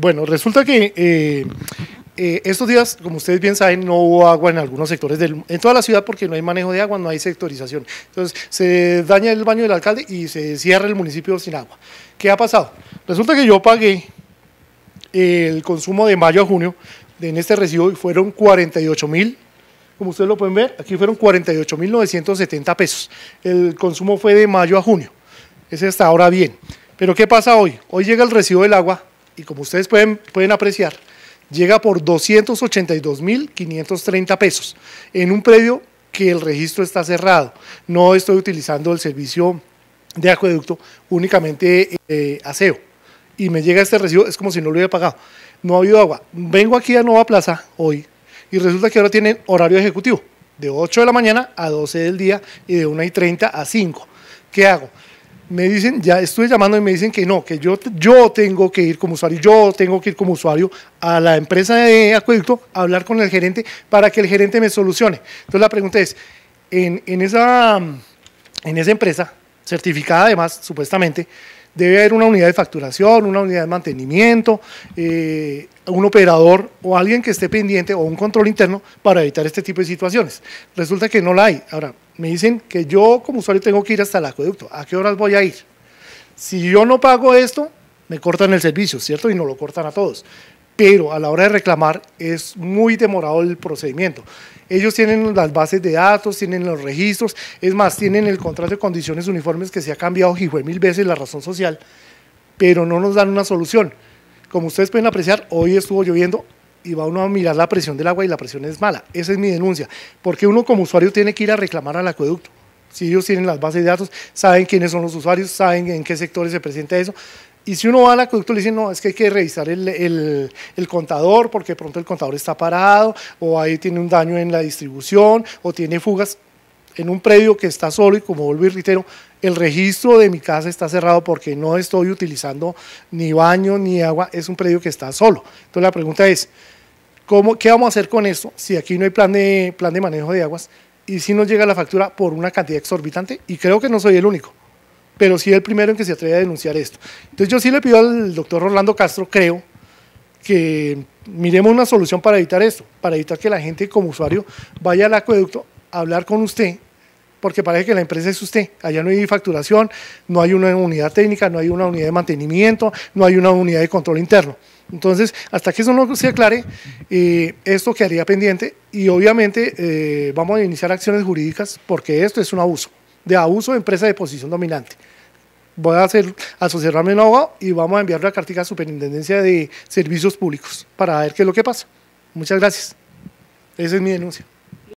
Bueno, resulta que eh, eh, estos días, como ustedes bien saben, no hubo agua en algunos sectores, del, en toda la ciudad porque no hay manejo de agua, no hay sectorización. Entonces se daña el baño del alcalde y se cierra el municipio sin agua. ¿Qué ha pasado? Resulta que yo pagué el consumo de mayo a junio en este recibo y fueron 48 mil como ustedes lo pueden ver, aquí fueron 48 970 pesos. El consumo fue de mayo a junio. Ese está ahora bien. Pero ¿qué pasa hoy? Hoy llega el recibo del agua y como ustedes pueden, pueden apreciar, llega por 282.530 pesos en un predio que el registro está cerrado. No estoy utilizando el servicio de acueducto, únicamente eh, aseo. Y me llega este recibo, es como si no lo hubiera pagado. No ha habido agua. Vengo aquí a Nueva Plaza hoy y resulta que ahora tienen horario ejecutivo de 8 de la mañana a 12 del día y de 1 y 30 a 5. ¿Qué hago? me dicen, ya estuve llamando y me dicen que no, que yo, yo tengo que ir como usuario, yo tengo que ir como usuario a la empresa de acueducto a hablar con el gerente para que el gerente me solucione. Entonces la pregunta es, en, esa, en esa empresa, certificada además, supuestamente, debe haber una unidad de facturación, una unidad de mantenimiento, eh, un operador o alguien que esté pendiente o un control interno para evitar este tipo de situaciones. Resulta que no la hay. Ahora, me dicen que yo como usuario tengo que ir hasta el acueducto. ¿A qué horas voy a ir? Si yo no pago esto, me cortan el servicio, ¿cierto? Y no lo cortan a todos. Pero a la hora de reclamar es muy demorado el procedimiento. Ellos tienen las bases de datos, tienen los registros, es más, tienen el contrato de condiciones uniformes que se ha cambiado fue mil veces la razón social, pero no nos dan una solución. Como ustedes pueden apreciar, hoy estuvo lloviendo y va uno a mirar la presión del agua y la presión es mala. Esa es mi denuncia. Porque uno como usuario tiene que ir a reclamar al acueducto. Si ellos tienen las bases de datos, saben quiénes son los usuarios, saben en qué sectores se presenta eso. Y si uno va al acueducto, le dicen, no, es que hay que revisar el, el, contador, porque pronto el contador está parado, o ahí tiene un daño en la distribución, o tiene fugas en un predio que está solo y como vuelvo y reitero, el registro de mi casa está cerrado porque no estoy utilizando ni baño ni agua, es un predio que está solo. Entonces la pregunta es, ¿Qué vamos a hacer con eso si aquí no hay plan de, plan de manejo de aguas y si nos llega la factura por una cantidad exorbitante? Y creo que no soy el único, pero sí el primero en que se atreve a denunciar esto. Entonces yo sí le pido al doctor Orlando Castro, creo, que miremos una solución para evitar esto, para evitar que la gente como usuario vaya al acueducto a hablar con usted porque parece que la empresa es usted. Allá no hay facturación, no hay una unidad técnica, no hay una unidad de mantenimiento, no hay una unidad de control interno. Entonces, hasta que eso no se aclare, eh, esto quedaría pendiente y obviamente eh, vamos a iniciar acciones jurídicas porque esto es un abuso, de abuso de empresa de posición dominante. Voy a hacer asociarme a un abogado y vamos a enviar la cartica a Superintendencia de Servicios Públicos para ver qué es lo que pasa. Muchas gracias. Esa es mi denuncia.